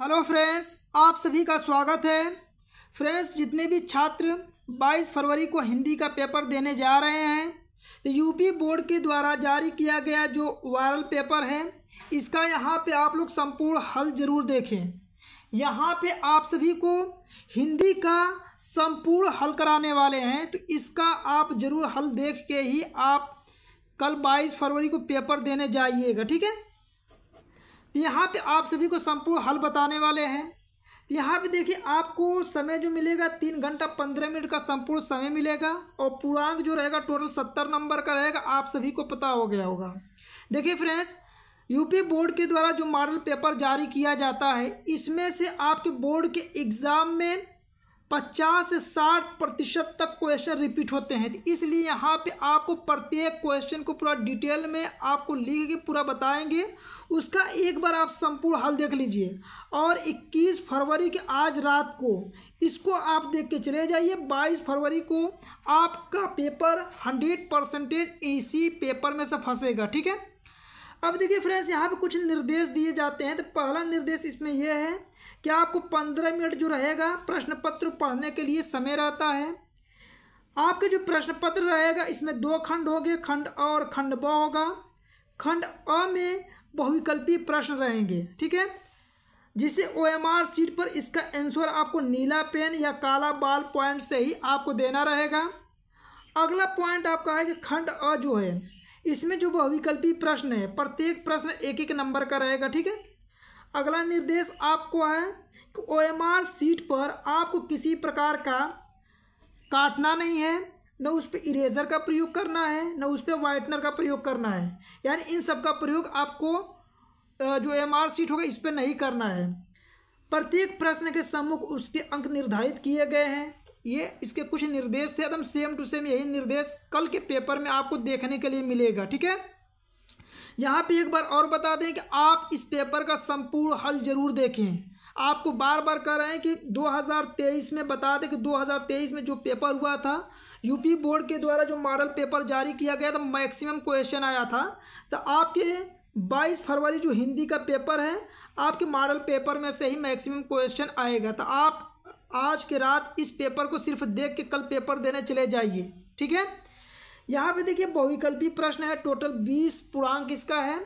hello friends आप सभी का स्वागत है फ्रेंड्स जितने भी छात्र 22 फरवरी को हिंदी का पेपर देने जा रहे हैं तो यूपी बोर्ड के द्वारा जारी किया गया जो वायरल पेपर है इसका यहाँ पे आप लोग संपूर्ण हल जरूर देखें यहाँ पे आप सभी को हिंदी का संपूर्ण हल कराने वाले हैं तो इसका आप जरूर हल देख के ही आप कल 22 फरवरी को पेपर देने जाइएगा ठीक है तो यहाँ पे आप सभी को संपूर्ण हल बताने वाले हैं तो यहाँ पे देखिए आपको समय जो मिलेगा तीन घंटा पंद्रह मिनट का संपूर्ण समय मिलेगा और पूर्णांक जो रहेगा टोटल सत्तर नंबर का रहेगा आप सभी को पता हो गया होगा देखिए फ्रेंड्स यूपी बोर्ड के द्वारा जो मॉडल पेपर जारी किया जाता है इसमें से आपके बोर्ड के एग्ज़ाम में पचास से साठ प्रतिशत तक क्वेश्चन रिपीट होते हैं तो इसलिए यहाँ पे आपको प्रत्येक क्वेश्चन को पूरा डिटेल में आपको लिख के पूरा बताएंगे उसका एक बार आप संपूर्ण हल देख लीजिए और 21 फरवरी के आज रात को इसको आप देख के चले जाइए 22 फरवरी को आपका पेपर 100 परसेंटेज इसी पेपर में से फंसेगा ठीक है अब देखिए फ्रेंड्स यहाँ पे कुछ निर्देश दिए जाते हैं तो पहला निर्देश इसमें यह है कि आपको पंद्रह मिनट जो रहेगा प्रश्न पत्र पढ़ने के लिए समय रहता है आपके जो प्रश्न पत्र रहेगा इसमें दो खंड होंगे खंड अ और खंड ब होगा खंड अ में बहुविकल्पी प्रश्न रहेंगे ठीक है जिसे ओ एम आर सीट पर इसका आंसर आपको नीला पेन या काला बाल पॉइंट से ही आपको देना रहेगा अगला पॉइंट आपका है कि खंड अ जो है इसमें जो बहुविकल्पी प्रश्न है प्रत्येक प्रश्न एक एक नंबर का रहेगा ठीक है अगला निर्देश आपको है कि ओ एम आर सीट पर आपको किसी प्रकार का काटना नहीं है न उस पर इरेजर का प्रयोग करना है न उस पर वाइटनर का प्रयोग करना है यानी इन सब का प्रयोग आपको जो एम आर सीट होगा इस पर नहीं करना है प्रत्येक प्रश्न के सम्मुख उसके अंक निर्धारित किए गए हैं ये इसके कुछ निर्देश थे एकदम सेम टू सेम यही निर्देश कल के पेपर में आपको देखने के लिए मिलेगा ठीक है यहाँ पे एक बार और बता दें कि आप इस पेपर का संपूर्ण हल जरूर देखें आपको बार बार कह रहे हैं कि 2023 में बता दें कि 2023 में जो पेपर हुआ था यूपी बोर्ड के द्वारा जो मॉडल पेपर जारी किया गया था मैक्सिमम क्वेश्चन आया था तो आपके 22 फरवरी जो हिंदी का पेपर है आपके मॉडल पेपर में से ही मैक्सिमम क्वेश्चन आएगा तो आप आज के रात इस पेपर को सिर्फ देख के कल पेपर देने चले जाइए ठीक है यहाँ पे देखिए बहुविकल्पी प्रश्न है टोटल बीस पूर्णांक इसका है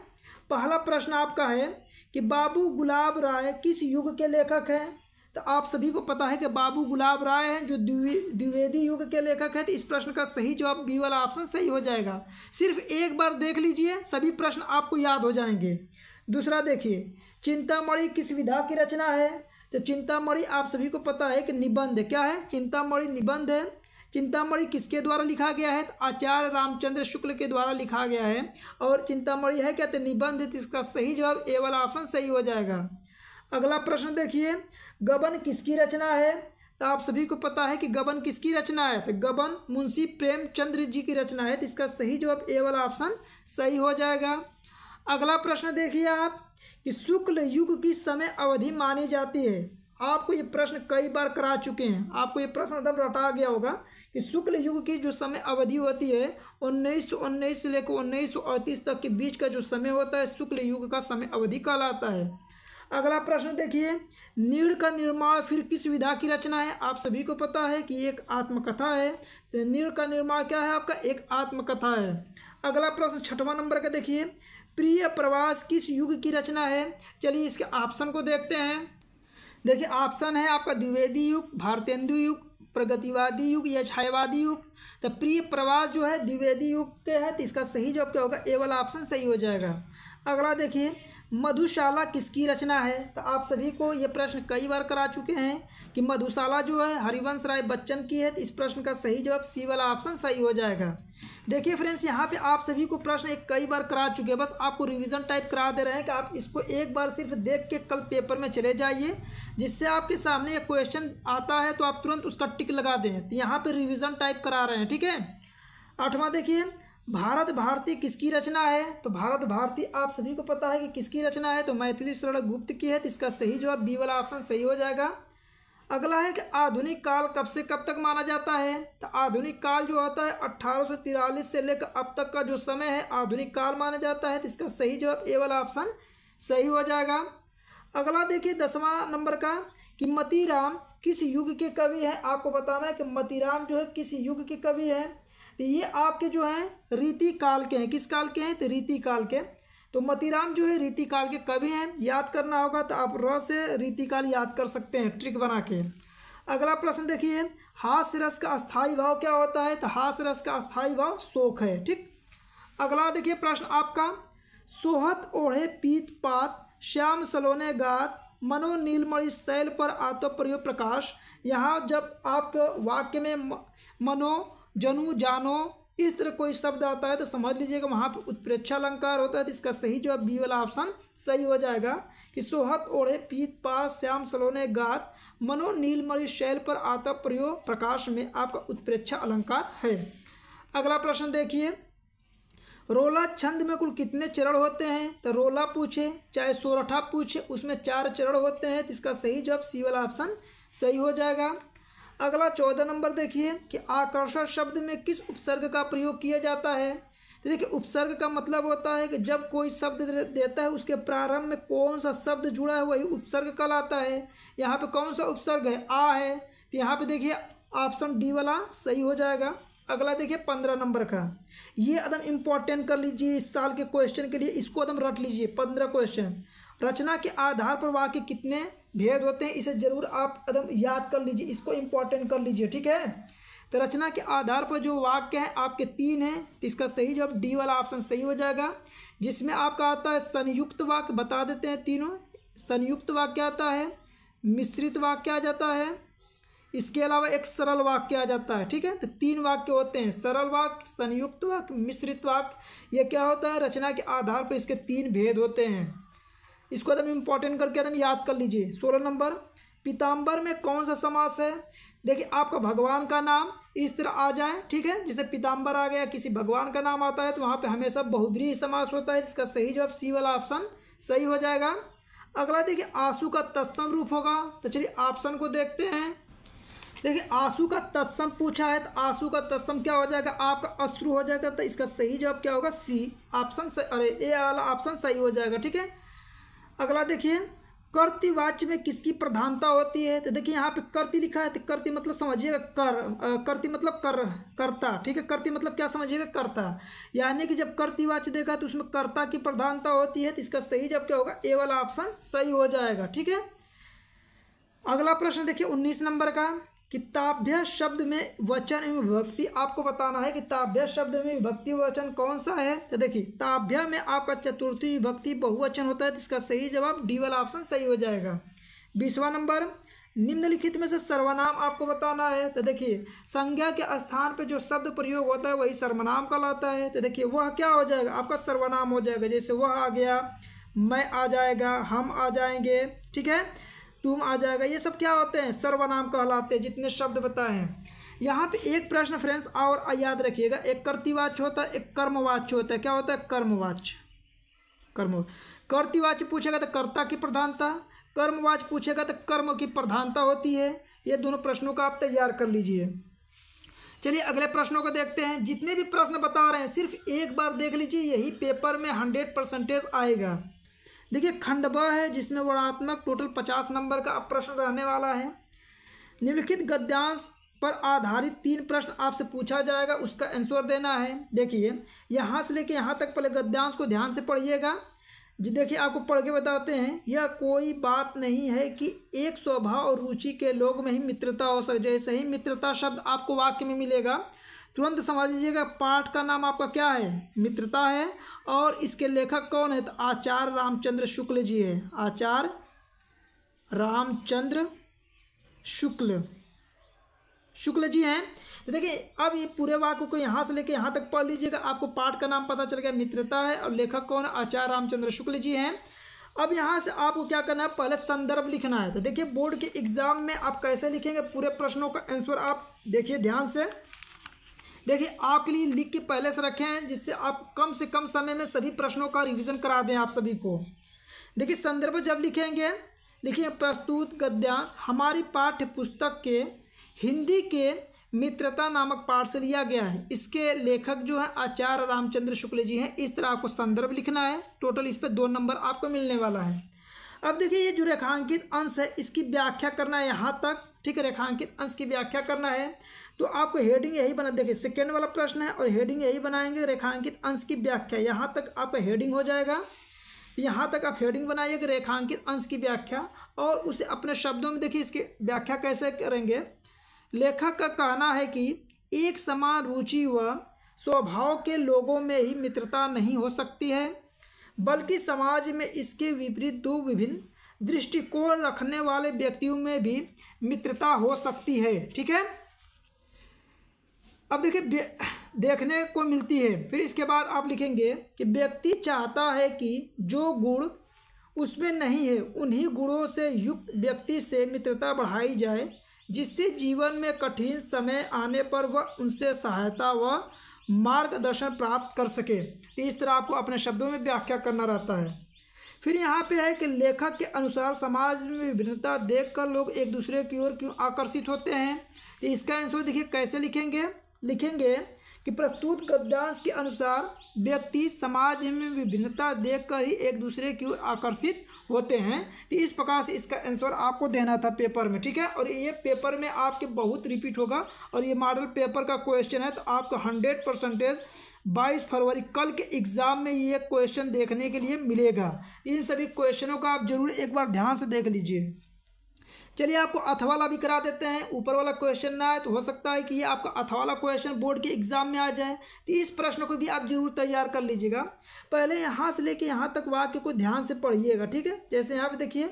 पहला प्रश्न आपका है कि बाबू गुलाब राय किस युग के लेखक हैं तो आप सभी को पता है कि बाबू गुलाब राय हैं जो द्विवेदी युग के लेखक हैं तो इस प्रश्न का सही जवाब बी वाला ऑप्शन सही हो जाएगा सिर्फ एक बार देख लीजिए सभी प्रश्न आपको याद हो जाएंगे दूसरा देखिए चिंतामणि किस विधा की रचना है तो चिंतामणि आप सभी को पता है कि निबंध क्या है चिंतामणि निबंध है चिंतामणि किसके द्वारा लिखा गया है तो आचार्य रामचंद्र शुक्ल के द्वारा लिखा गया है और चिंतामणि है क्या तो निबंध तो इसका सही जवाब ए वाला ऑप्शन सही हो जाएगा अगला प्रश्न देखिए गबन किसकी रचना है तो आप सभी को पता है कि गबन किसकी रचना है तो गबन मुंशी प्रेमचंद्र जी की रचना है तो इसका सही जवाब ए वाला ऑप्शन सही हो जाएगा अगला प्रश्न देखिए आप कि शुक्ल युग की समय अवधि मानी जाती है आपको ये प्रश्न कई बार करा चुके हैं आपको ये प्रश्न एकदम रटा गया होगा कि शुक्ल युग की जो समय अवधि होती है उन्नीस सौ उन्नीस से लेकर उन्नीस सौ अड़तीस तक के बीच का जो समय होता है शुक्ल युग का समय अवधि कहलाता है अगला प्रश्न देखिए नीड़ का निर्माण फिर किस विधा की रचना है आप सभी को पता है कि एक आत्मकथा है तो नीड़ का निर्माण क्या है आपका एक आत्मकथा है अगला प्रश्न छठवां नंबर का देखिए प्रिय प्रवास किस युग की रचना है चलिए इसके ऑप्शन को देखते हैं देखिए ऑप्शन है आपका द्विवेदी युग भारतेंदु युग प्रगतिवादी युग या छायावादी युग तो प्रिय प्रवास जो है द्विवेदी युग के है तो इसका सही जवाब क्या होगा ए वाला ऑप्शन सही हो जाएगा अगला देखिए मधुशाला किसकी रचना है तो आप सभी को ये प्रश्न कई बार करा चुके हैं कि मधुशाला जो है हरिवंश राय बच्चन की है तो इस प्रश्न का सही जवाब सी वाला ऑप्शन सही हो जाएगा देखिए फ्रेंड्स यहाँ पे आप सभी को प्रश्न एक कई बार करा चुके हैं बस आपको रिवीजन टाइप करा दे रहे हैं कि आप इसको एक बार सिर्फ देख के कल पेपर में चले जाइए जिससे आपके सामने एक क्वेश्चन आता है तो आप तुरंत उसका टिक लगा दें तो यहाँ पर रिविज़न टाइप करा रहे हैं ठीक है आठवां देखिए भारत भारती किसकी रचना है तो भारत भारती आप सभी को पता है कि किसकी रचना है तो मैथिली शरण गुप्त की है तो इसका सही जवाब बी वाला ऑप्शन सही हो जाएगा अगला है कि आधुनिक काल कब से कब तक माना जाता है तो आधुनिक काल जो होता है अट्ठारह से लेकर अब तक का जो समय है आधुनिक काल माना जाता है तो इसका सही जवाब ए वाला ऑप्शन सही हो जाएगा अगला देखिए दसवां नंबर का कि मतीराम किस युग के कवि हैं आपको बताना है कि मतीराम जो है किस युग के कवि हैं तो ये आपके जो हैं रीति काल के हैं किस काल के हैं तो रीति काल के तो मतीराम जो है रीति काल के कवि हैं याद करना होगा तो आप र से रीति काल याद कर सकते हैं ट्रिक बना के अगला प्रश्न देखिए हास्य रस का अस्थाई भाव क्या होता है तो हास्य रस का अस्थाई भाव शोक है ठीक अगला देखिए प्रश्न आपका सोहत ओढ़े पीत पात श्याम सलोने गात मनो नीलमणि शैल पर आतो प्रयोग प्रकाश यहाँ जब आपके वाक्य में मनो जनु जानो इस तरह कोई शब्द आता है तो समझ लीजिएगा वहाँ पर उत्प्रेक्षा अलंकार होता है तो इसका सही जवाब बी वाला ऑप्शन सही हो जाएगा कि सोहत ओढ़े पीत पास श्याम सलोने गात मनो नीलमणि शैल पर आता प्रयोग प्रकाश में आपका उत्प्रेक्षा अलंकार है अगला प्रश्न देखिए रोला छंद में कुल कितने चरण होते हैं तो रोला पूछे चाहे सोरठा पूछे उसमें चार चरण होते हैं तो इसका सही जवाब सी वाला ऑप्शन सही हो जाएगा अगला चौदह नंबर देखिए कि आकर्षण शब्द में किस उपसर्ग का प्रयोग किया जाता है तो देखिए उपसर्ग का मतलब होता है कि जब कोई शब्द देता है उसके प्रारंभ में कौन सा शब्द जुड़ा है वही उपसर्ग कहलाता है यहाँ पे कौन सा उपसर्ग है आ है तो यहाँ पे देखिए ऑप्शन डी वाला सही हो जाएगा अगला देखिए पंद्रह नंबर का ये एकदम इम्पॉर्टेंट कर लीजिए इस साल के क्वेश्चन के लिए इसको एकदम रट लीजिए पंद्रह क्वेश्चन रचना के आधार पर वाक्य कितने भेद होते हैं इसे जरूर आप एकदम याद कर लीजिए इसको इम्पोर्टेंट कर लीजिए ठीक है तो रचना के आधार पर जो वाक्य है आपके तीन हैं तो इसका सही जवाब डी वाला ऑप्शन सही हो जाएगा जिसमें आपका आता है संयुक्त वाक्य बता देते हैं तीनों संयुक्त वाक्य आता है मिश्रित वाक्य आ जाता है इसके अलावा एक सरल वाक्य आ जाता है ठीक है तो तीन वाक्य होते हैं सरल वाक्य संयुक्त वाक्य मिश्रित वाक्य यह क्या होता है रचना के आधार पर इसके तीन भेद होते हैं इसको एकदम इम्पोर्टेंट करके एकदम याद कर लीजिए सोलह नंबर पीताम्बर में कौन सा समास है देखिए आपका भगवान का नाम इस तरह आ जाए ठीक है जैसे पीताम्बर आ गया किसी भगवान का नाम आता है तो वहाँ पे हमेशा बहुद्री समास होता है जिसका सही जवाब सी वाला ऑप्शन सही हो जाएगा अगला देखिए आंसू का तत्सम रूप होगा तो चलिए ऑप्शन को देखते हैं देखिए आंसू का तत्सम पूछा है तो आंसू का तत्सम क्या हो जाएगा आपका अश्रु हो जाएगा तो इसका सही जवाब क्या होगा सी ऑप्शन अरे ए वाला ऑप्शन सही हो जाएगा ठीक है अगला देखिए कर्तिवाच्य में किसकी प्रधानता होती है तो देखिए यहाँ पे कर्ति लिखा है तो कर्ति मतलब समझिएगा कर कर्ति मतलब कर कर्ता ठीक है कर्ति मतलब क्या समझिएगा कर्ता यानी कि जब कर्तिवाच्य देगा तो उसमें कर्ता की प्रधानता होती है तो इसका सही जब क्या होगा ए वाला ऑप्शन सही हो जाएगा ठीक है अगला प्रश्न देखिए उन्नीस नंबर का किताभ्य शब्द में वचन एवं विभक्ति आपको बताना है कि ताभ्य शब्द में विभक्ति वचन कौन सा है तो देखिए ताभ्य में आपका चतुर्थी विभक्ति बहुवचन होता है तो इसका सही जवाब डी वाला ऑप्शन सही हो जाएगा बीसवा नंबर निम्नलिखित में से सर्वनाम आपको बताना है तो देखिए संज्ञा के स्थान पर जो शब्द प्रयोग होता है वही सर्वनाम कहलाता है तो देखिए वह क्या हो जाएगा आपका सर्वनाम हो जाएगा जैसे वह आ गया मैं आ जाएगा हम आ जाएंगे ठीक है तुम आ जाएगा ये सब क्या होते हैं सर्वनाम कहलाते हैं जितने शब्द बताए हैं यहाँ पे एक प्रश्न फ्रेंड्स और याद रखिएगा एक कर्तिवाच होता है एक कर्मवाच्य होता है क्या होता है कर्मवाच्य कर्म कर्तिवाच्य पूछेगा तो कर्ता की प्रधानता कर्मवाच पूछेगा तो कर्म की प्रधानता होती है ये दोनों प्रश्नों का आप तैयार कर लीजिए चलिए अगले प्रश्नों को देखते हैं जितने भी प्रश्न बता रहे हैं सिर्फ एक बार देख लीजिए यही पेपर में हंड्रेड परसेंटेज आएगा देखिए खंड ब है जिसमें वर्णात्मक टोटल पचास नंबर का प्रश्न रहने वाला है निम्नलिखित गद्यांश पर आधारित तीन प्रश्न आपसे पूछा जाएगा उसका आंसर देना है देखिए यहाँ से लेके यहाँ तक पहले गद्यांश को ध्यान से पढ़िएगा जी देखिए आपको पढ़ के बताते हैं यह कोई बात नहीं है कि एक स्वभाव और रुचि के लोग में ही मित्रता हो सके जैसे ही मित्रता शब्द आपको वाक्य में मिलेगा तुरंत समझ लीजिएगा पाठ का नाम आपका क्या है मित्रता है और इसके लेखक कौन है तो आचार्य रामचंद्र शुक्ल जी है आचार्य रामचंद्र शुक्ल शुक्ल जी हैं तो देखिए अब ये पूरे वाक्य को यहाँ से लेकर यहाँ तक पढ़ लीजिएगा आपको पाठ का नाम पता चल गया मित्रता है और लेखक कौन है आचार्य रामचंद्र शुक्ल जी हैं अब यहाँ से आपको क्या करना है पहले संदर्भ लिखना है तो देखिए बोर्ड के एग्ज़ाम में आप कैसे लिखेंगे पूरे प्रश्नों का आंसर आप देखिए ध्यान से देखिए आपके लिए लिख के पहले से रखे हैं जिससे आप कम से कम समय में सभी प्रश्नों का रिविज़न करा दें आप सभी को देखिए संदर्भ जब लिखेंगे लिखिए प्रस्तुत गद्यांश हमारी पाठ्य पुस्तक के हिंदी के मित्रता नामक पाठ से लिया गया है इसके लेखक जो है आचार्य रामचंद्र शुक्ल जी हैं इस तरह आपको संदर्भ लिखना है टोटल इस पर दो नंबर आपको मिलने वाला है अब देखिए ये जो रेखांकित अंश है इसकी व्याख्या करना है यहाँ तक ठीक है रेखांकित अंश की व्याख्या करना है तो आपको हेडिंग यही बना देखिए सेकेंड वाला प्रश्न है और हेडिंग यही बनाएंगे रेखांकित अंश की व्याख्या यहाँ तक आपका हेडिंग हो जाएगा यहाँ तक आप हेडिंग बनाइए रेखांकित अंश की व्याख्या और उसे अपने शब्दों में देखिए इसकी व्याख्या कैसे करेंगे लेखक का कहना है कि एक समान रुचि व स्वभाव के लोगों में ही मित्रता नहीं हो सकती है बल्कि समाज में इसके विपरीत दो विभिन्न दृष्टिकोण रखने वाले व्यक्तियों में भी मित्रता हो सकती है ठीक है अब देखिए देखने को मिलती है फिर इसके बाद आप लिखेंगे कि व्यक्ति चाहता है कि जो गुण उसमें नहीं है उन्हीं गुणों से युक्त व्यक्ति से मित्रता बढ़ाई जाए जिससे जीवन में कठिन समय आने पर वह उनसे सहायता व मार्गदर्शन प्राप्त कर सके तो इस तरह आपको अपने शब्दों में व्याख्या करना रहता है फिर यहाँ पे है कि लेखक के अनुसार समाज में विभिन्नता देखकर लोग एक दूसरे की ओर क्यों आकर्षित होते हैं तो इसका आंसर देखिए कैसे लिखेंगे लिखेंगे कि प्रस्तुत गद्यांश के अनुसार व्यक्ति समाज में विभिन्नता देखकर ही एक दूसरे की ओर आकर्षित होते हैं तो इस प्रकार से इसका आंसर आपको देना था पेपर में ठीक है और ये पेपर में आपके बहुत रिपीट होगा और ये मॉडल पेपर का क्वेश्चन है तो आपको हंड्रेड परसेंटेज बाईस फरवरी कल के एग्ज़ाम में ये क्वेश्चन देखने के लिए मिलेगा इन सभी क्वेश्चनों का आप ज़रूर एक बार ध्यान से देख लीजिए चलिए आपको अथ वाला भी करा देते हैं ऊपर वाला क्वेश्चन ना आए तो हो सकता है कि ये आपका अथ वाला क्वेश्चन बोर्ड के एग्ज़ाम में आ जाए तो इस प्रश्न को भी आप ज़रूर तैयार कर लीजिएगा पहले यहाँ से लेके यहाँ तक वाक्य को ध्यान से पढ़िएगा ठीक है जैसे यहाँ पे देखिए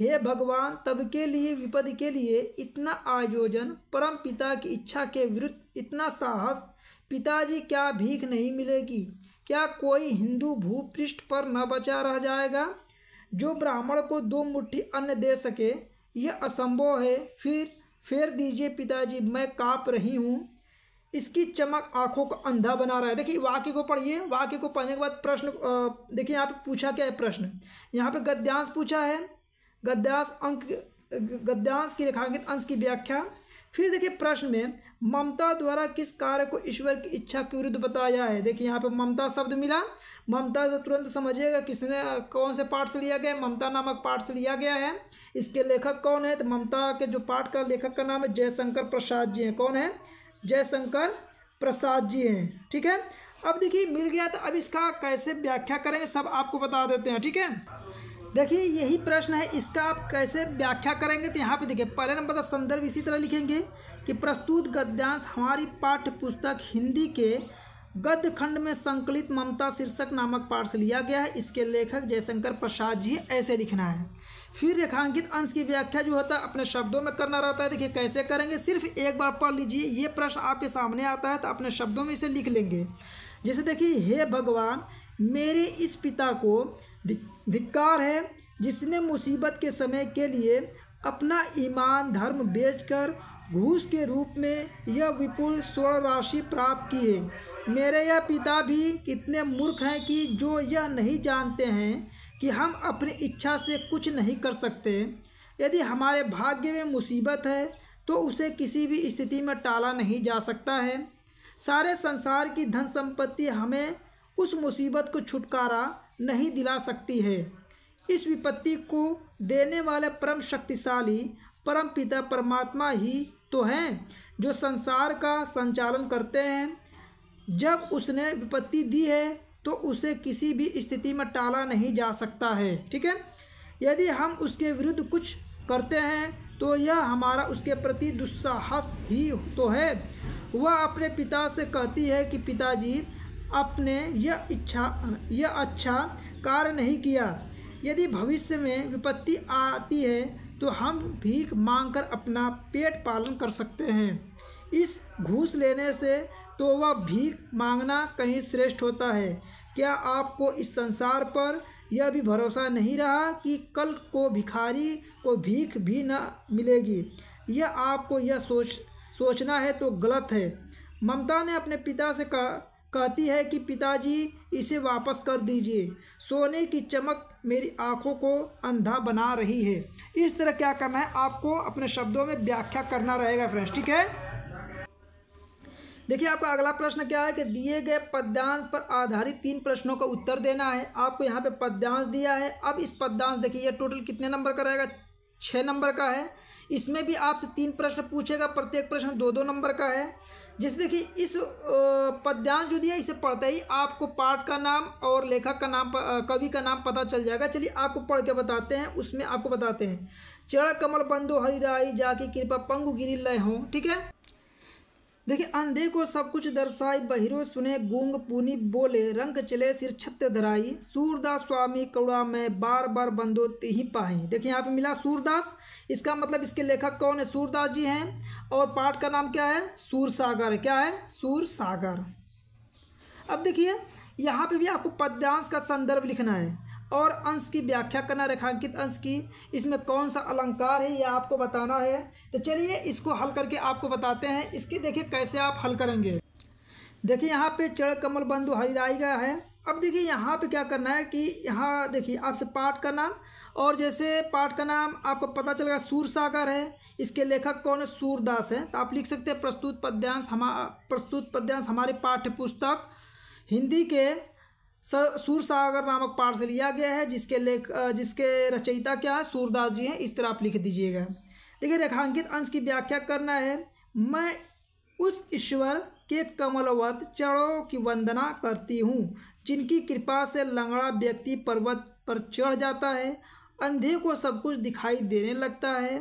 हे भगवान तब के लिए विपद के लिए इतना आयोजन परम पिता की इच्छा के विरुद्ध इतना साहस पिताजी क्या भीख नहीं मिलेगी क्या कोई हिंदू भूपृष्ठ पर न बचा रह जाएगा जो ब्राह्मण को दो मुट्ठी अन्न दे सके यह असंभव है फिर फेर दीजिए पिताजी मैं काँप रही हूँ इसकी चमक आंखों को अंधा बना रहा है देखिए वाक्य को पढ़िए वाक्य को पढ़ने के बाद प्रश्न देखिए यहाँ पे पूछा क्या है प्रश्न यहाँ पे गद्यांश पूछा है गद्यांश अंक गद्यांश की रेखांकित अंश की व्याख्या फिर देखिए प्रश्न में ममता द्वारा किस कार्य को ईश्वर की इच्छा के विरुद्ध बताया है देखिए यहाँ पे ममता शब्द मिला ममता तो तुरंत समझिएगा किसने कौन से पाठ से लिया गया ममता नामक पाठ से लिया गया है इसके लेखक कौन है तो ममता के जो पाठ का लेखक का नाम है जयशंकर प्रसाद जी हैं कौन है जयशंकर प्रसाद जी हैं ठीक है अब देखिए मिल गया तो अब इसका कैसे व्याख्या करेंगे सब आपको बता देते हैं ठीक है देखिए यही प्रश्न है इसका आप कैसे व्याख्या करेंगे तो यहाँ पे देखिए पहले नंबर का संदर्भ इसी तरह लिखेंगे कि प्रस्तुत गद्यांश हमारी पाठ्य पुस्तक हिंदी के गद्य खंड में संकलित ममता शीर्षक नामक पाठ से लिया गया है इसके लेखक जयशंकर प्रसाद जी ऐसे लिखना है फिर रेखांकित अंश की व्याख्या जो होता है अपने शब्दों में करना रहता है देखिए कैसे करेंगे सिर्फ एक बार पढ़ लीजिए ये प्रश्न आपके सामने आता है तो अपने शब्दों में इसे लिख लेंगे जैसे देखिए हे भगवान मेरे इस पिता को धिक्कार है जिसने मुसीबत के समय के लिए अपना ईमान धर्म बेचकर घूस के रूप में यह विपुल स्वर्ण राशि प्राप्त की है मेरे यह पिता भी कितने मूर्ख हैं कि जो यह नहीं जानते हैं कि हम अपनी इच्छा से कुछ नहीं कर सकते यदि हमारे भाग्य में मुसीबत है तो उसे किसी भी स्थिति में टाला नहीं जा सकता है सारे संसार की धन संपत्ति हमें उस मुसीबत को छुटकारा नहीं दिला सकती है इस विपत्ति को देने वाले परम शक्तिशाली परम पिता परमात्मा ही तो हैं जो संसार का संचालन करते हैं जब उसने विपत्ति दी है तो उसे किसी भी स्थिति में टाला नहीं जा सकता है ठीक है यदि हम उसके विरुद्ध कुछ करते हैं तो यह हमारा उसके प्रति दुस्साहस ही तो है वह अपने पिता से कहती है कि पिताजी आपने यह इच्छा यह अच्छा कार्य नहीं किया यदि भविष्य में विपत्ति आती है तो हम भीख मांगकर अपना पेट पालन कर सकते हैं इस घूस लेने से तो वह भीख मांगना कहीं श्रेष्ठ होता है क्या आपको इस संसार पर यह भी भरोसा नहीं रहा कि कल को भिखारी को भीख भी न मिलेगी यह आपको यह सोच सोचना है तो गलत है ममता ने अपने पिता से कहा कहती है कि पिताजी इसे वापस कर दीजिए सोने की चमक मेरी आँखों को अंधा बना रही है इस तरह क्या करना है आपको अपने शब्दों में व्याख्या करना रहेगा फ्रेंड्स ठीक है देखिए आपका अगला प्रश्न क्या है कि दिए गए पद्यांश पर आधारित तीन प्रश्नों का उत्तर देना है आपको यहाँ पे पद्यांश दिया है अब इस पद्यांश देखिए यह टोटल कितने नंबर का रहेगा छः नंबर का है इसमें भी आपसे तीन प्रश्न पूछेगा प्रत्येक प्रश्न दो दो नंबर का है जैसे देखिए इस पद्यांश जो दिया इसे पढ़ते ही आपको पाठ का नाम और लेखक का नाम कवि का नाम पता चल जाएगा चलिए आपको पढ़ के बताते हैं उसमें आपको बताते हैं चढ़ कमल बंदो हरी राई जाकी कृपा पंगु गिरी लय हो ठीक है देखिए अंधे को सब कुछ दर्शाई बहिरो सुने गूंग पुनी बोले रंग चले सिर छत धराई सूरदास स्वामी कौड़ा में बार बार बंदोती ही पाई देखिए यहाँ पे मिला सूरदास इसका मतलब इसके लेखक कौन है सूरदास जी हैं और पाठ का नाम क्या है सूर सागर क्या है सूर सागर अब देखिए यहाँ पे भी आपको पद्यांश का संदर्भ लिखना है और अंश की व्याख्या करना रेखांकित अंश की इसमें कौन सा अलंकार है यह आपको बताना है तो चलिए इसको हल करके आपको बताते हैं इसकी देखिए कैसे आप हल करेंगे देखिए यहाँ पे चढ़ कमल बंधु हरिराई गया है अब देखिए यहाँ पे क्या करना है कि यहाँ देखिए आपसे पाठ का नाम और जैसे पाठ का नाम आपको पता चलेगा सूर सागर है इसके लेखक कौन है सूरदास है तो आप लिख सकते हैं प्रस्तुत पद्यांश हम प्रस्तुत पद्यांश हमारी पाठ्य पुस्तक हिंदी के सूरसागर नामक पाठ से लिया गया है जिसके लेख जिसके रचयिता क्या है सूरदास जी हैं इस तरह आप लिख दीजिएगा देखिए रेखांकित अंश की व्याख्या करना है मैं उस ईश्वर के कमलवत चरणों की वंदना करती हूँ जिनकी कृपा से लंगड़ा व्यक्ति पर्वत पर चढ़ जाता है अंधे को सब कुछ दिखाई देने लगता है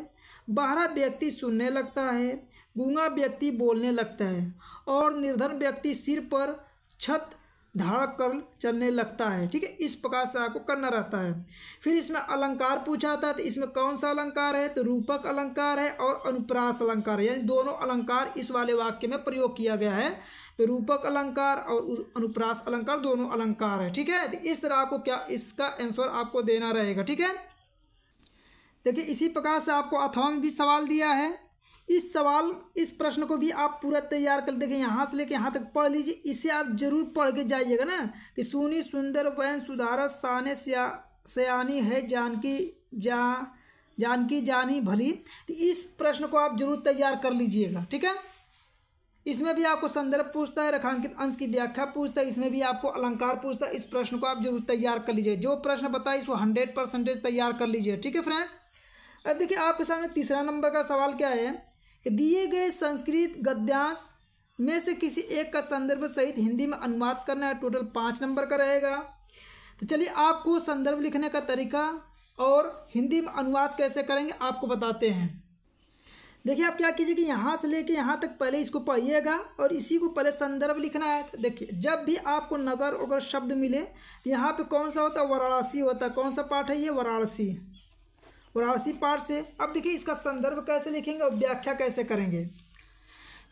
बहरा व्यक्ति सुनने लगता है गूंगा व्यक्ति बोलने लगता है और निर्धन व्यक्ति सिर पर छत धारक कर चलने लगता है ठीक है इस प्रकार से आपको करना रहता है फिर इसमें अलंकार पूछा था तो इसमें कौन सा अलंकार है तो रूपक अलंकार है और अनुप्रास अलंकार है यानी दोनों अलंकार इस वाले वाक्य में प्रयोग किया गया है तो रूपक अलंकार और अनुप्रास अलंकार दोनों अलंकार है ठीक है तो इस तरह आपको क्या इसका आंसर आपको देना रहेगा ठीक है देखिए इसी प्रकार से आपको अथवा में भी सवाल दिया है इस सवाल इस प्रश्न को भी आप पूरा तैयार कर देखें यहाँ से लेके यहाँ तक पढ़ लीजिए इसे आप जरूर पढ़ के जाइएगा ना कि सुनी सुंदर वैन सुधारत शान सयानी है जानकी जा जानकी जानी भली तो इस प्रश्न को आप जरूर तैयार कर लीजिएगा ठीक है इसमें भी आपको संदर्भ पूछता है रेखांकित अंश की व्याख्या पूछता है इसमें भी आपको अलंकार पूछता है इस प्रश्न को आप जरूर तैयार कर लीजिए जो प्रश्न बताए इसको हंड्रेड परसेंटेज तैयार कर लीजिए ठीक है फ्रेंड्स अब देखिए आपके सामने तीसरा नंबर का सवाल क्या है दिए गए संस्कृत गद्यांश में से किसी एक का संदर्भ सहित हिंदी में अनुवाद करना है टोटल पाँच नंबर का रहेगा तो चलिए आपको संदर्भ लिखने का तरीका और हिंदी में अनुवाद कैसे करेंगे आपको बताते हैं देखिए आप क्या कीजिए कि यहाँ से लेके यहाँ तक पहले इसको पढ़िएगा और इसी को पहले संदर्भ लिखना है तो देखिए जब भी आपको नगर अगर शब्द मिले तो यहाँ पे कौन सा होता है वाराणसी होता है कौन सा पाठ है ये वाराणसी वाराणसी पाठ से अब देखिए इसका संदर्भ कैसे लिखेंगे और व्याख्या कैसे करेंगे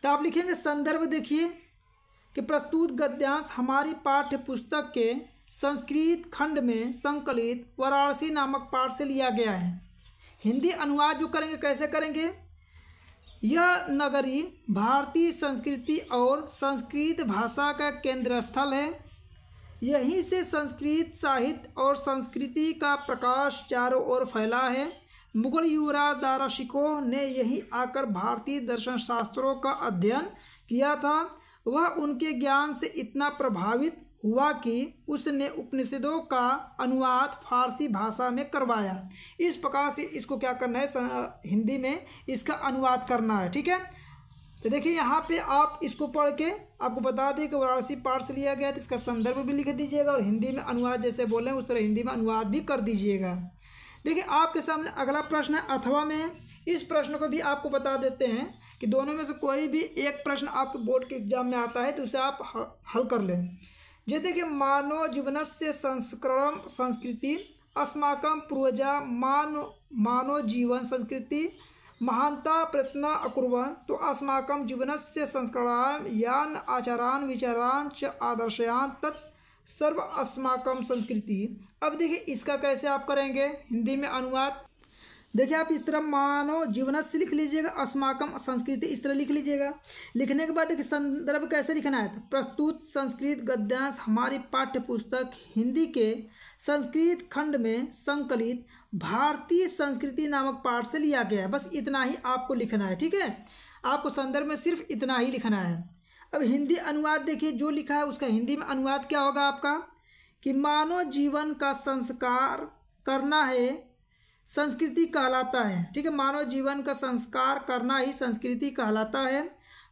तो आप लिखेंगे संदर्भ देखिए कि प्रस्तुत गद्यांश हमारी पाठ्य पुस्तक के संस्कृत खंड में संकलित वाराणसी नामक पाठ से लिया गया है हिंदी अनुवाद जो करेंगे कैसे करेंगे यह नगरी भारतीय संस्कृति और संस्कृत भाषा का केंद्र स्थल है यहीं से संस्कृत साहित्य और संस्कृति का प्रकाश चारों ओर फैला है मुगल युवराज दाराशिकोह ने यहीं आकर भारतीय दर्शन शास्त्रों का अध्ययन किया था वह उनके ज्ञान से इतना प्रभावित हुआ कि उसने उपनिषदों का अनुवाद फारसी भाषा में करवाया इस प्रकार से इसको क्या करना है हिंदी में इसका अनुवाद करना है ठीक है तो देखिए यहाँ पे आप इसको पढ़ के आपको बता दें कि वाराणसी पार्ट से लिया गया तो इसका संदर्भ भी लिख दीजिएगा और हिंदी में अनुवाद जैसे बोलें उस तरह हिंदी में अनुवाद भी कर दीजिएगा देखिए आपके सामने अगला प्रश्न है अथवा में इस प्रश्न को भी आपको बता देते हैं कि दोनों में से कोई भी एक प्रश्न आपके बोर्ड के एग्जाम में आता है तो उसे आप हल कर लें जैसे कि मानव जीवन से संस्करण संस्कृति अस्माकम पूर्वजा मानव मानव जीवन संस्कृति महानता प्रयत्न अकुर्वन तो अस्माक जीवन से संस्कार यान आचारान विचारान च आदर्शयान तत् सर्व अस्माक संस्कृति अब देखिए इसका कैसे आप करेंगे हिंदी में अनुवाद देखिए आप इस तरह मानो जीवन से लिख लीजिएगा अस्माकम संस्कृति इस तरह लिख लीजिएगा लिखने के बाद देखिए संदर्भ कैसे लिखना है तो प्रस्तुत संस्कृत गद्यांश हमारी पाठ्य पुस्तक हिंदी के संस्कृत खंड में संकलित भारतीय संस्कृति नामक पाठ से लिया गया है बस इतना ही आपको लिखना है ठीक है आपको संदर्भ में सिर्फ इतना ही लिखना है अब हिंदी अनुवाद देखिए जो लिखा है उसका हिंदी में अनुवाद क्या होगा आपका कि मानव जीवन का संस्कार करना है संस्कृति कहलाता है ठीक है मानव जीवन का संस्कार करना ही संस्कृति कहलाता है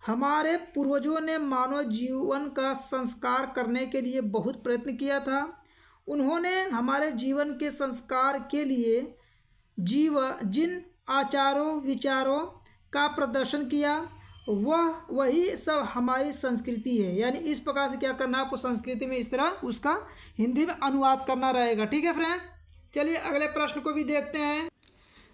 हमारे पूर्वजों ने मानव जीवन का संस्कार करने के लिए बहुत प्रयत्न किया था उन्होंने हमारे जीवन के संस्कार के लिए जीव जिन आचारों विचारों का प्रदर्शन किया वह वही सब हमारी संस्कृति है यानी इस प्रकार से क्या करना है आपको संस्कृति में इस तरह उसका हिंदी में अनुवाद करना रहेगा ठीक है फ्रेंड्स चलिए अगले प्रश्न को भी देखते हैं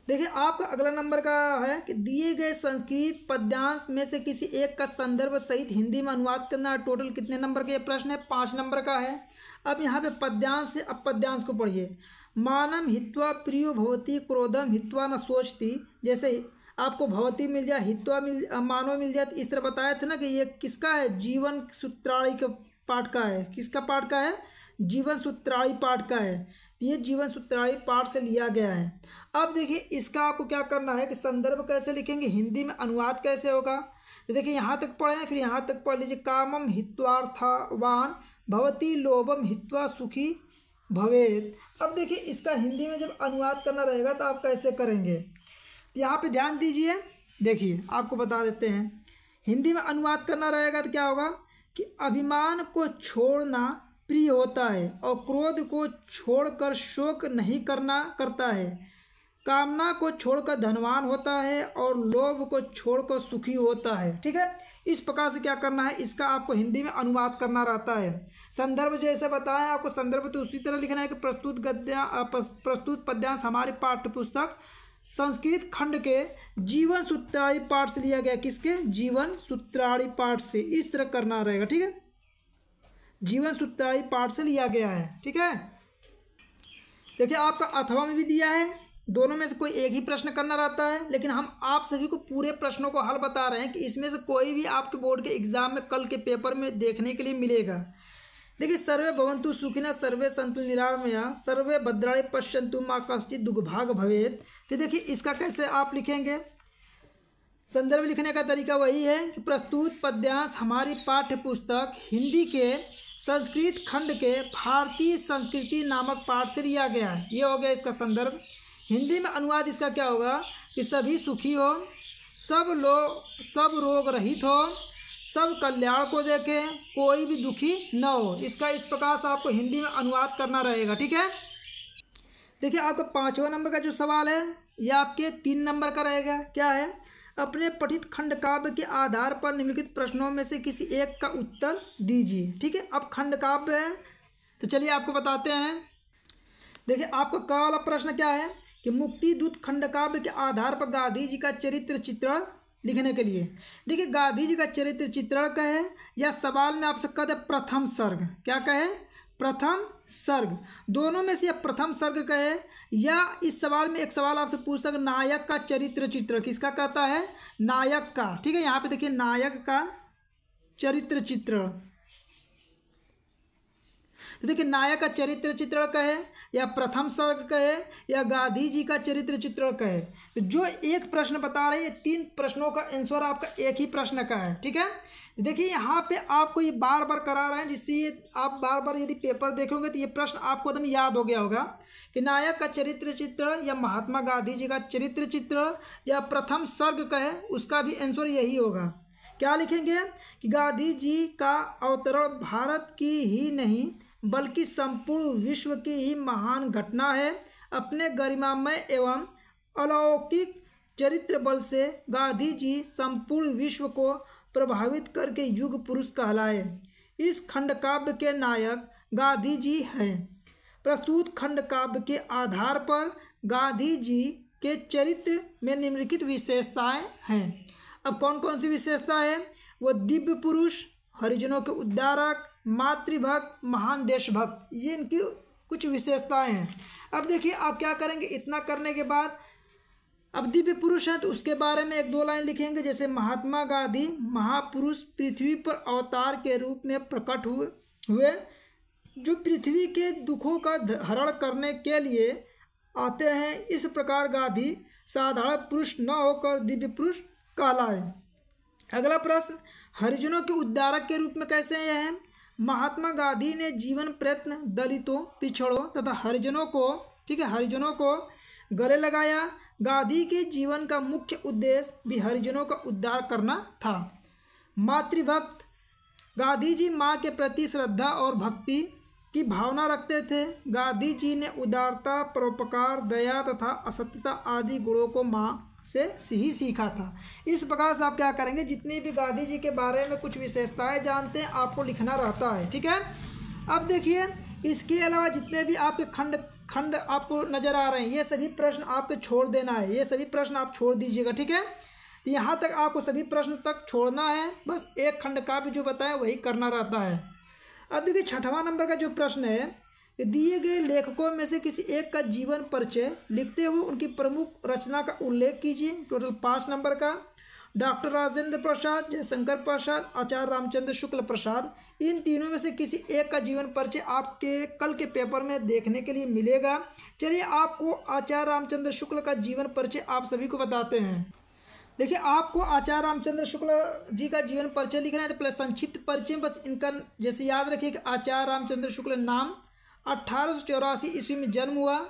देखिए आपका अगला नंबर का है कि दिए गए संस्कृत पद्यांश में से किसी एक का संदर्भ सहित हिंदी में अनुवाद करना टोटल कितने नंबर का ये प्रश्न है पाँच नंबर का है अब यहाँ पे पद्यांश से अपद्यांश को पढ़िए मानम हित्वा प्रियो भवती क्रोधम हित्वा न सोचती जैसे आपको भवती मिल जाए हित्वा मिल मानव मिल जाए तो इस तरह बताया था ना कि ये किसका है जीवन सूत्राणी के पाठ का है किसका पाठ का है जीवन सूत्राणी पाठ का है तो ये जीवन सूत्राणी पाठ से लिया गया है अब देखिए इसका आपको क्या करना है कि संदर्भ कैसे लिखेंगे हिंदी में अनुवाद कैसे होगा तो देखिए यहाँ तक पढ़े फिर यहाँ तक पढ़ लीजिए कामम हित्वार्थवान भवती लोभम हित्वा सुखी भवेत अब देखिए इसका हिंदी में जब अनुवाद करना रहेगा तो आप कैसे करेंगे यहाँ पे ध्यान दीजिए देखिए आपको बता देते हैं हिंदी में अनुवाद करना रहेगा तो क्या होगा कि अभिमान को छोड़ना प्रिय होता है और क्रोध को छोड़कर शोक नहीं करना करता है कामना को छोड़कर धनवान होता है और लोभ को छोड़कर सुखी होता है ठीक है इस प्रकार से क्या करना है इसका आपको हिंदी में अनुवाद करना रहता है संदर्भ जैसे बताया आपको संदर्भ तो उसी तरह लिखना है कि प्रस्तुत गद्या प्रस्तुत पद्यांश हमारे पाठ्यपुस्तक संस्कृत खंड के जीवन सूत्राणी पाठ से लिया गया किसके जीवन सूत्राणी पाठ से इस तरह करना रहेगा ठीक है जीवन सूत्राणी पाठ से लिया गया है ठीक है देखिए आपका अथवा में भी दिया है दोनों में से कोई एक ही प्रश्न करना रहता है लेकिन हम आप सभी को पूरे प्रश्नों को हल बता रहे हैं कि इसमें से कोई भी आपके बोर्ड के एग्जाम में कल के पेपर में देखने के लिए मिलेगा देखिए सर्वे भवंतु सुखिना सर्वे संतु निरामया सर्वे भद्राणी पश्यंतु माँ कष्टि दुग्भाग भवेद तो देखिए इसका कैसे आप लिखेंगे संदर्भ लिखने का तरीका वही है कि प्रस्तुत पद्यांश हमारी पाठ्य पुस्तक हिंदी के संस्कृत खंड के भारतीय संस्कृति नामक पाठ से लिया गया है ये हो गया इसका संदर्भ हिंदी में अनुवाद इसका क्या होगा कि सभी सुखी हो सब लोग सब रोग रहित हो सब कल्याण को देखें कोई भी दुखी न हो इसका इस प्रकार से आपको हिंदी में अनुवाद करना रहेगा ठीक है देखिए आपका पाँचवा नंबर का जो सवाल है यह आपके तीन नंबर का रहेगा क्या है अपने पठित खंड काव्य के आधार पर निम्नलिखित प्रश्नों में से किसी एक का उत्तर दीजिए ठीक है अब खंड काव्य है तो चलिए आपको बताते हैं देखिए आपका का वाला प्रश्न क्या है कि मुक्ति दूत खंड काव्य के आधार पर गांधी जी का चरित्र चित्रण लिखने के लिए देखिए गांधी जी का चरित्र चित्रण कहे या सवाल में आपसे कहते प्रथम सर्ग क्या कहे प्रथम सर्ग दोनों में से यह प्रथम सर्ग कहे या इस सवाल में एक सवाल आपसे पूछ सक नायक का चरित्र चित्र किसका कहता है नायक का ठीक है यहाँ पे देखिए नायक का चरित्र चित्र तो देखिए नायक का चरित्र चित्रण कहे या प्रथम सर्ग कहे या गांधी जी का चरित्र चित्रण कहे तो जो एक प्रश्न बता रहे ये तीन प्रश्नों का आंसर आपका एक ही प्रश्न का है ठीक है तो देखिए यहाँ पे आपको ये बार बार करा रहे हैं जिससे आप बार बार यदि पेपर देखोगे तो ये प्रश्न आपको एकदम याद हो गया होगा कि नायक का चरित्र चित्र या महात्मा गांधी जी का चरित्र चित्र या प्रथम सर्ग कहे उसका भी आंसर यही होगा क्या लिखेंगे कि गांधी जी का अवतरण भारत की ही नहीं बल्कि संपूर्ण विश्व की ही महान घटना है अपने गरिमामय एवं अलौकिक चरित्र बल से गांधी जी संपूर्ण विश्व को प्रभावित करके युग पुरुष कहलाए इस खंडकाव्य के नायक गांधी जी हैं प्रस्तुत खंडकाव्य के आधार पर गांधी जी के चरित्र में निम्नलिखित विशेषताएं हैं अब कौन कौन सी विशेषता है वह दिव्य पुरुष हरिजनों के उद्धारक मातृभक्त महान देशभक्त ये इनकी कुछ विशेषताएं हैं अब देखिए आप क्या करेंगे इतना करने के बाद अब दिव्य पुरुष हैं तो उसके बारे में एक दो लाइन लिखेंगे जैसे महात्मा गांधी महापुरुष पृथ्वी पर अवतार के रूप में प्रकट हुए हुए जो पृथ्वी के दुखों का हरण करने के लिए आते हैं इस प्रकार गांधी साधारण पुरुष न होकर दिव्य पुरुष कहलाए अगला प्रश्न हरिजनों के उद्धारक के रूप में कैसे हैं महात्मा गांधी ने जीवन प्रयत्न दलितों पिछड़ों तथा हरिजनों को ठीक है हरिजनों को गले लगाया गांधी के जीवन का मुख्य उद्देश्य भी हरिजनों का उद्धार करना था मातृभक्त गांधी जी माँ के प्रति श्रद्धा और भक्ति की भावना रखते थे गांधी जी ने उदारता परोपकार दया तथा असत्यता आदि गुणों को माँ से ही सीखा था इस प्रकार से आप क्या करेंगे जितनी भी गांधी जी के बारे में कुछ विशेषताएं जानते हैं आपको लिखना रहता है ठीक है अब देखिए इसके अलावा जितने भी आपके खंड खंड आपको नज़र आ रहे हैं ये सभी प्रश्न आपके छोड़ देना है ये सभी प्रश्न आप छोड़ दीजिएगा ठीक है यहाँ तक आपको सभी प्रश्न तक छोड़ना है बस एक खंड का भी जो बताएं वही करना रहता है अब देखिए छठवां नंबर का जो प्रश्न है दिए गए लेखकों में से किसी एक का जीवन परिचय लिखते हुए उनकी प्रमुख रचना का उल्लेख कीजिए टोटल पाँच नंबर का डॉक्टर राजेंद्र प्रसाद जयशंकर प्रसाद आचार्य रामचंद्र शुक्ल प्रसाद इन तीनों में से किसी एक का जीवन परिचय आपके कल के पेपर में देखने के लिए मिलेगा चलिए आपको आचार्य रामचंद्र शुक्ल का जीवन परिचय आप सभी को बताते हैं देखिए आपको आचार्य रामचंद्र शुक्ल जी का जीवन परिचय लिखना है तो प्लस संक्षिप्त परिचय बस इनका जैसे याद रखिए कि आचार्य रामचंद्र शुक्ल नाम अट्ठारह ईस्वी में जन्म हुआ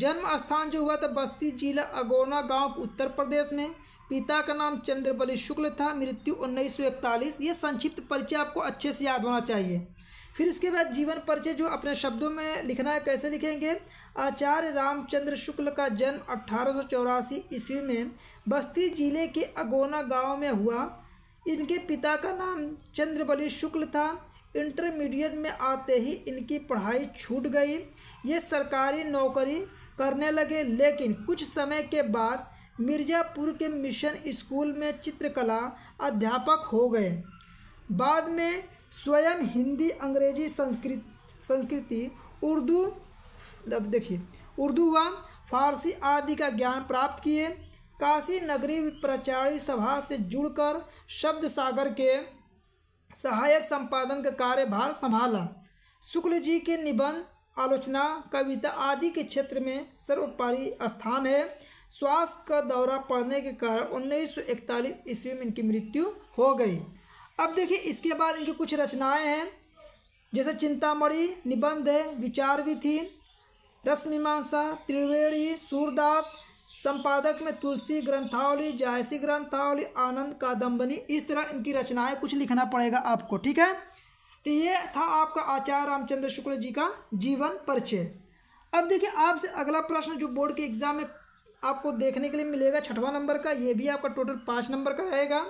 जन्म स्थान जो हुआ था बस्ती जिला अगोना गांव उत्तर प्रदेश में पिता का नाम चंद्रबली शुक्ल था मृत्यु उन्नीस सौ इकतालीस ये संक्षिप्त परिचय आपको अच्छे से याद होना चाहिए फिर इसके बाद जीवन परिचय जो अपने शब्दों में लिखना है कैसे लिखेंगे आचार्य रामचंद्र शुक्ल का जन्म अट्ठारह ईस्वी में बस्ती जिले के अगोना गाँव में हुआ इनके पिता का नाम चंद्रबली शुक्ल था इंटरमीडिएट में आते ही इनकी पढ़ाई छूट गई ये सरकारी नौकरी करने लगे लेकिन कुछ समय के बाद मिर्ज़ापुर के मिशन स्कूल में चित्रकला अध्यापक हो गए बाद में स्वयं हिंदी अंग्रेजी संस्कृत संस्कृति उर्दू अब देखिए उर्दू व फारसी आदि का ज्ञान प्राप्त किए काशी नगरी प्रचारी सभा से जुड़कर शब्द सागर के सहायक संपादन का कार्यभार संभाला शुक्ल जी के निबंध आलोचना कविता आदि के क्षेत्र में सर्वोपरि स्थान है स्वास्थ्य का दौरा पड़ने के कारण 1941 ईस्वी में इनकी मृत्यु हो गई अब देखिए इसके बाद इनकी कुछ रचनाएं हैं जैसे चिंतामणि निबंध है विचार भी थी रसमीमांसा त्रिवेणी सूरदास संपादक में तुलसी ग्रंथावली जायसी ग्रंथावली आनंद कादम्बनी इस तरह इनकी रचनाएं कुछ लिखना पड़ेगा आपको ठीक है तो ये था आपका आचार्य रामचंद्र शुक्ल जी का जीवन परिचय अब देखिए आपसे अगला प्रश्न जो बोर्ड के एग्जाम में आपको देखने के लिए मिलेगा छठवां नंबर का ये भी आपका टोटल पाँच नंबर का रहेगा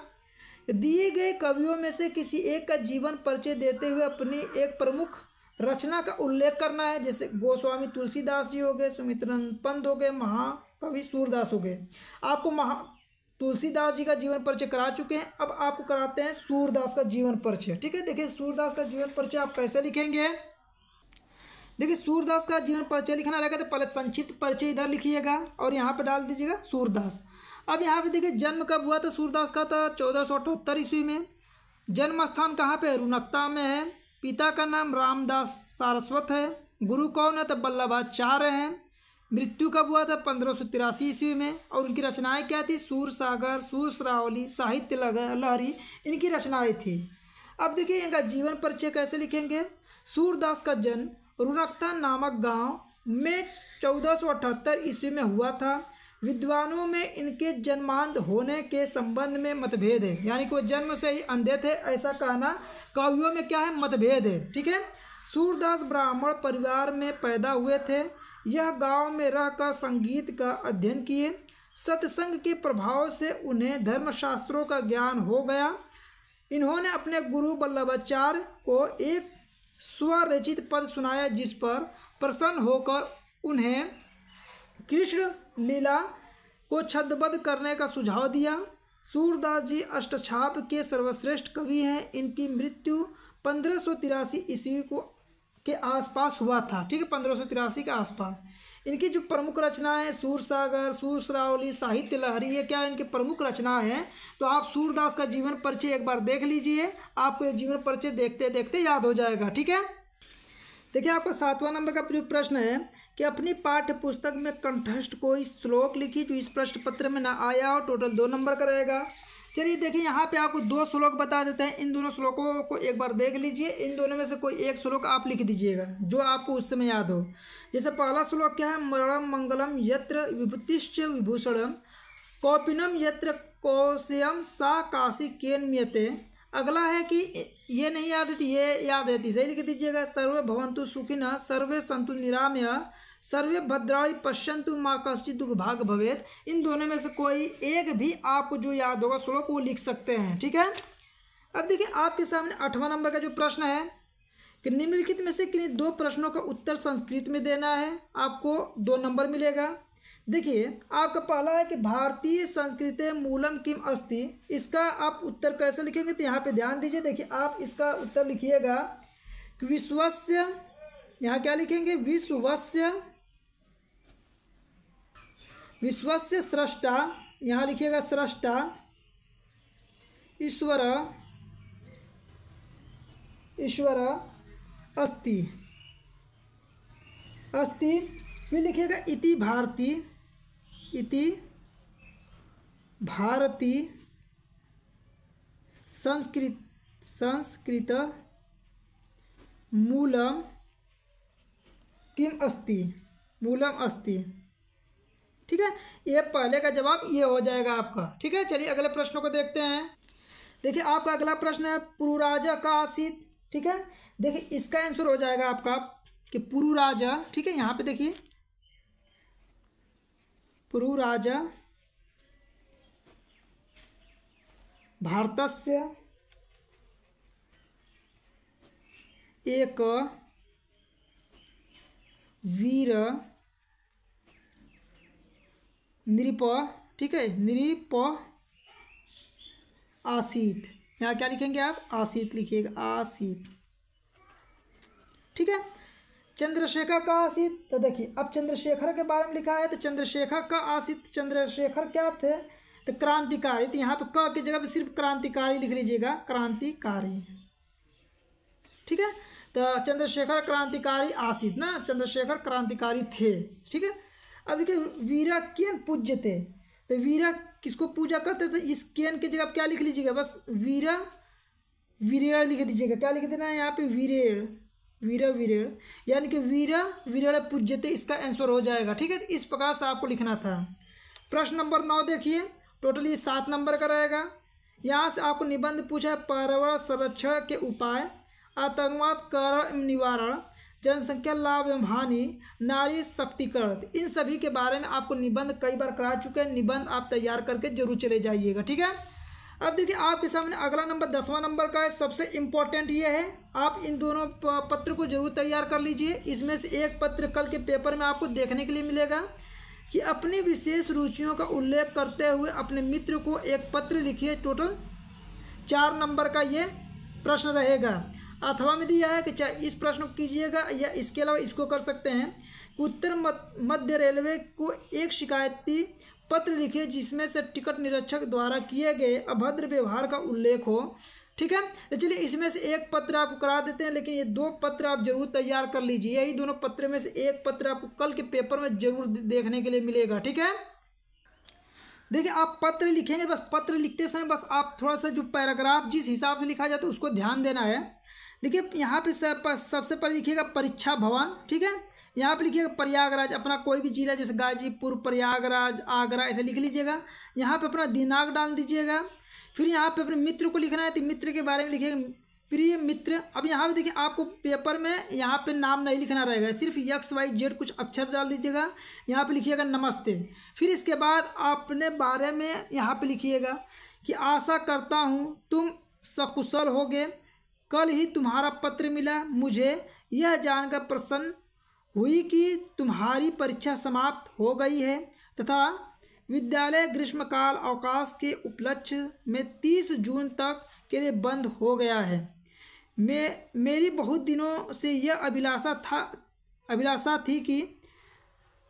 दिए गए कवियों में से किसी एक का जीवन परिचय देते हुए अपनी एक प्रमुख रचना का उल्लेख करना है जैसे गोस्वामी तुलसीदास जी हो गए सुमित्रन पंत हो गए महाकवि सूरदास हो गए आपको महा तुलसीदास जी का जीवन परिचय करा चुके हैं अब आपको कराते हैं सूरदास का जीवन परिचय ठीक है देखिए सूरदास का जीवन परिचय आप कैसे लिखेंगे देखिए सूरदास का जीवन परिचय लिखना रहेगा तो पहले संक्षिप्त परिचय इधर लिखिएगा और यहाँ पर डाल दीजिएगा सूरदास अब यहाँ पे देखिए जन्म कब हुआ था सूरदास का था चौदह सौ अठहत्तर ईस्वी में जन्म स्थान कहाँ पर रुनकता में है पिता का नाम रामदास सारस्वत है गुरु कौन है तो बल्लभाचार्य हैं मृत्यु कब हुआ था पंद्रह सौ तिरासी ईस्वी में और उनकी रचनाएं क्या थी सूर सागर सूर सरावली साहित्य लहरी इनकी रचनाएं थी अब देखिए इनका जीवन परिचय कैसे लिखेंगे सूरदास का जन्म रुनकता नामक गांव में चौदह सौ अठहत्तर ईस्वी में हुआ था विद्वानों में इनके जन्मांत होने के संबंध में मतभेद है यानी कि वो जन्म से ही अंधे थे ऐसा कहना कवियों में क्या है मतभेद है ठीक है सूरदास ब्राह्मण परिवार में पैदा हुए थे यह गांव में रहकर संगीत का अध्ययन किए सत्संग के प्रभाव से उन्हें धर्मशास्त्रों का ज्ञान हो गया इन्होंने अपने गुरु बल्लभाचार्य को एक स्वरचित पद सुनाया जिस पर प्रसन्न होकर उन्हें कृष्ण लीला को छदबद्ध करने का सुझाव दिया सूरदास जी अष्टछाप के सर्वश्रेष्ठ कवि हैं इनकी मृत्यु पंद्रह सौ तिरासी ईस्वी को के आसपास हुआ था ठीक है पंद्रह सौ तिरासी के आसपास इनकी जो प्रमुख रचनाएं सूरसागर सूरसरावली साहित्य लहरी ये क्या इनकी प्रमुख रचनाएं हैं तो आप सूरदास का जीवन परिचय एक बार देख लीजिए आपको ये जीवन परिचय देखते देखते याद हो जाएगा ठीक है देखिए आपका सातवां नंबर का प्रयोग प्रश्न है कि अपनी पाठ्य पुस्तक में कंठस्थ कोई श्लोक लिखी जो इस प्रश्न पत्र में ना आया हो टोटल दो नंबर का रहेगा चलिए देखिए यहाँ पे आपको दो श्लोक बता देते हैं इन दोनों श्लोकों को एक बार देख लीजिए इन दोनों में से कोई एक श्लोक आप लिख दीजिएगा जो आपको उस समय याद हो जैसे पहला श्लोक क्या है मरणम मंगलम यत्र विभुतिश्च विभूषणम कौपिनम यत्र कौशयम सा काशी केन्यते अगला है कि ये नहीं याद रहती तो ये याद रहती तो सही लिख दीजिएगा सर्वे भवंतु सुखिन सर्वे संतु निरामय सर्वे भद्राणी पश्यंतु माँ कश्चित दुख भाग इन दोनों में से कोई एक भी आपको जो याद होगा श्लोक वो लिख सकते हैं ठीक है अब देखिए आपके सामने अठवा नंबर का जो प्रश्न है कि निम्नलिखित में से किन्हीं दो प्रश्नों का उत्तर संस्कृत में देना है आपको दो नंबर मिलेगा देखिए आपका पहला है कि भारतीय संस्कृति मूलम किम अस्ति इसका आप उत्तर कैसे लिखेंगे तो यहाँ पे ध्यान दीजिए देखिए आप इसका उत्तर लिखिएगा विश्वस्य यहाँ क्या लिखेंगे विश्वस्य विश्वस्य सृष्टा यहाँ लिखिएगा सृष्टा ईश्वर ईश्वर अस्ति अस्ति फिर लिखिएगा इति भारती इति भारती संस्कृत संस्कृत मूलम किम अस्ति मूलम अस्ति ठीक है ये पहले का जवाब ये हो जाएगा आपका ठीक है चलिए अगले प्रश्न को देखते हैं देखिए आपका अगला प्रश्न है पुरुराजा का आसित ठीक है देखिए इसका आंसर हो जाएगा आपका कि पुरुराजा ठीक है यहाँ पे देखिए भारत से एक वीर नृप ठीक है नृप आसीत यहाँ क्या लिखेंगे आप आसीत लिखिएगा आसीत ठीक है चंद्रशेखर का आसित तो देखिए अब चंद्रशेखर के बारे में लिखा है तो चंद्रशेखर का आशित चंद्रशेखर क्या थे तो क्रांतिकारी तो यहाँ पर क की जगह पर सिर्फ क्रांतिकारी लिख लीजिएगा क्रांतिकारी ठीक है तो चंद्रशेखर क्रांतिकारी आशित ना चंद्रशेखर क्रांतिकारी थे ठीक है अब देखिए वीरा केन पूज्य थे तो वीरा किसको पूजा करते थे इस केन की के जगह क्या लिख लीजिएगा बस वीरा वीरेड़ लिख दीजिएगा क्या लिख देना है यहाँ पे वीरेड़ वीरा विरल यानी कि वीरा विरल पूज्यते इसका आंसर हो जाएगा ठीक है तो इस प्रकार से आपको लिखना था प्रश्न नंबर नौ देखिए टोटल ये सात नंबर का रहेगा यहाँ से आपको निबंध पूछा है पर्यावरण संरक्षण के उपाय आतंकवाद करण निवारण जनसंख्या लाभ एवं हानि नारी शक्तिकरण तो इन सभी के बारे में आपको निबंध कई बार करा चुके हैं निबंध आप तैयार करके जरूर चले जाइएगा ठीक है अब देखिए आपके सामने अगला नंबर दसवां नंबर का है सबसे इम्पोर्टेंट ये है आप इन दोनों पत्र को जरूर तैयार कर लीजिए इसमें से एक पत्र कल के पेपर में आपको देखने के लिए मिलेगा कि अपनी विशेष रुचियों का उल्लेख करते हुए अपने मित्र को एक पत्र लिखिए टोटल चार नंबर का ये प्रश्न रहेगा अथवा में दिया है कि चाहे इस प्रश्न को कीजिएगा या इसके अलावा इसको कर सकते हैं उत्तर मध्य रेलवे को एक शिकायती पत्र लिखे जिसमें से टिकट निरीक्षक द्वारा किए गए अभद्र व्यवहार का उल्लेख हो ठीक है तो चलिए इसमें से एक पत्र आपको करा देते हैं लेकिन ये दो पत्र आप जरूर तैयार कर लीजिए यही दोनों पत्र में से एक पत्र आपको कल के पेपर में जरूर देखने के लिए मिलेगा ठीक है देखिए आप पत्र लिखेंगे बस पत्र लिखते समय बस आप थोड़ा सा जो पैराग्राफ जिस हिसाब से लिखा जाता है उसको ध्यान देना है देखिए यहाँ पे सबसे पहले लिखिएगा परीक्षा भवन ठीक है यहाँ पर लिखिएगा प्रयागराज अपना कोई भी जिला जैसे गाजीपुर प्रयागराज आगरा ऐसे लिख लीजिएगा यहाँ पर अपना दिनाक डाल दीजिएगा फिर यहाँ पे अपने मित्र को लिखना है तो मित्र के बारे में लिखिएगा प्रिय मित्र अब यहाँ पे देखिए आपको पेपर में यहाँ पे नाम नहीं लिखना रहेगा सिर्फ यक्स वाई जेड कुछ अक्षर डाल दीजिएगा यहाँ पे लिखिएगा नमस्ते फिर इसके बाद अपने बारे में यहाँ पे लिखिएगा कि आशा करता हूँ तुम सकुशल होगे कल ही तुम्हारा पत्र मिला मुझे यह जानकर प्रसन्न हुई कि तुम्हारी परीक्षा समाप्त हो गई है तथा विद्यालय ग्रीष्मकाल अवकाश के उपलक्ष्य में तीस जून तक के लिए बंद हो गया है मैं मेरी बहुत दिनों से यह अभिलाषा था अभिलाषा थी कि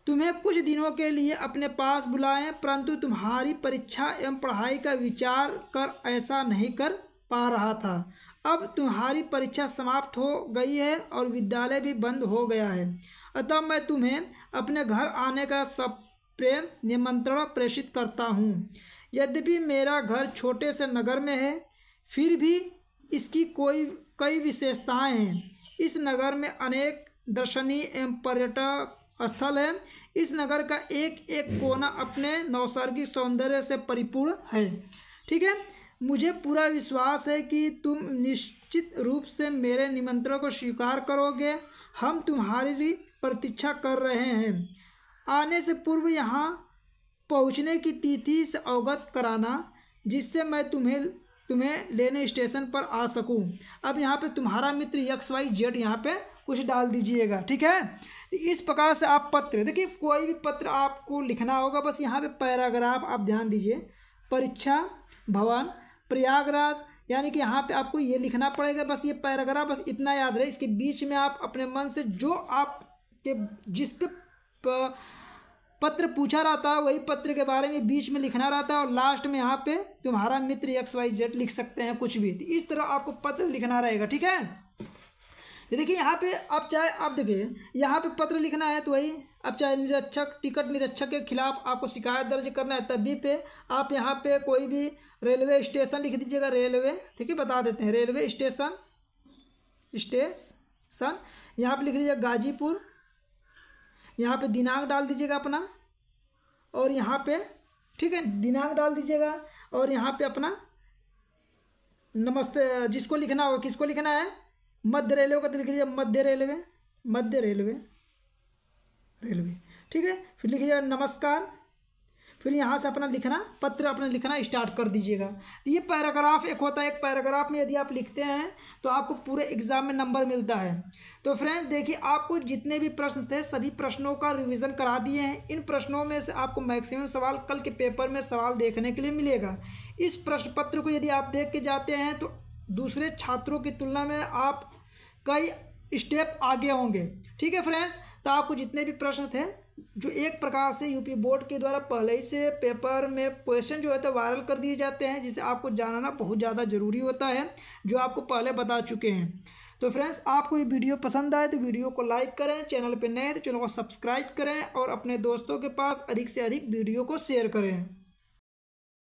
तुम्हें कुछ दिनों के लिए अपने पास बुलाएं परंतु तुम्हारी परीक्षा एवं पढ़ाई का विचार कर ऐसा नहीं कर पा रहा था अब तुम्हारी परीक्षा समाप्त हो गई है और विद्यालय भी बंद हो गया है अतः मैं तुम्हें अपने घर आने का सब प्रेम निमंत्रण प्रेषित करता हूँ यद्यपि मेरा घर छोटे से नगर में है फिर भी इसकी कोई कई विशेषताएं हैं इस नगर में अनेक दर्शनीय एवं पर्यटक स्थल है इस नगर का एक एक कोना अपने नौसर्गिक सौंदर्य से परिपूर्ण है ठीक है मुझे पूरा विश्वास है कि तुम निश्चित रूप से मेरे निमंत्रण को स्वीकार करोगे हम तुम्हारी प्रतीक्षा कर रहे हैं आने से पूर्व यहाँ पहुँचने की तिथि से अवगत कराना जिससे मैं तुम्हें तुम्हें लेने स्टेशन पर आ सकूं अब यहाँ पे तुम्हारा मित्र यक्स वाई जेड यहाँ पे कुछ डाल दीजिएगा ठीक है इस प्रकार से आप पत्र देखिए कोई भी पत्र आपको लिखना होगा बस यहाँ पे पैराग्राफ आप ध्यान दीजिए परीक्षा भवन प्रयागराज यानी कि यहाँ पे आपको ये लिखना पड़ेगा बस ये पैराग्राफ बस इतना याद रहे इसके बीच में आप अपने मन से जो आप के जिस पे पत्र पूछा रहता है वही पत्र के बारे में बीच में लिखना रहता है और लास्ट में यहाँ पे तुम्हारा मित्र एक्स वाई जेड लिख सकते हैं कुछ भी इस तरह आपको पत्र लिखना रहेगा ठीक है ये देखिए यहाँ पे आप चाहे आप देखिए यहाँ पे पत्र लिखना है तो वही आप चाहे निरीक्षक टिकट निरीक्षक के खिलाफ आपको शिकायत दर्ज करना है तभी पे आप यहाँ पे कोई भी रेलवे स्टेशन लिख दीजिएगा रेलवे ठीक है बता देते हैं रेलवे स्टेशन स्टेशन यहाँ पे लिख दीजिएगा गाजीपुर यहाँ पे दिनांक डाल दीजिएगा अपना और यहाँ पे ठीक है दिनांक डाल दीजिएगा और यहाँ पे अपना नमस्ते जिसको लिखना होगा किसको लिखना है मध्य रेलवे का तो लिख दीजिए Madhya railway Madhya railway railway ठीक है फिर लिख लिखिएगा नमस्कार फिर यहाँ से अपना लिखना पत्र अपना लिखना स्टार्ट कर दीजिएगा तो ये पैराग्राफ एक होता है एक पैराग्राफ में यदि आप लिखते हैं तो आपको पूरे एग्ज़ाम में नंबर मिलता है तो फ्रेंड्स देखिए आपको जितने भी प्रश्न थे सभी प्रश्नों का रिवीजन करा दिए हैं इन प्रश्नों में से आपको मैक्सिमम सवाल कल के पेपर में सवाल देखने के लिए मिलेगा इस प्रश्न पत्र को यदि आप देख के जाते हैं तो दूसरे छात्रों की तुलना में आप कई स्टेप आगे होंगे ठीक है फ्रेंड्स तो आपको जितने भी प्रश्न थे जो एक प्रकार से यूपी बोर्ड के द्वारा पहले ही से पेपर में क्वेश्चन जो होता है वायरल कर दिए जाते हैं जिसे आपको जानना बहुत ज़्यादा ज़रूरी होता है जो आपको पहले बता चुके हैं तो फ्रेंड्स आपको ये वीडियो पसंद आए तो वीडियो को लाइक करें चैनल पर नए तो चैनल को सब्सक्राइब करें और अपने दोस्तों के पास अधिक से अधिक वीडियो को शेयर करें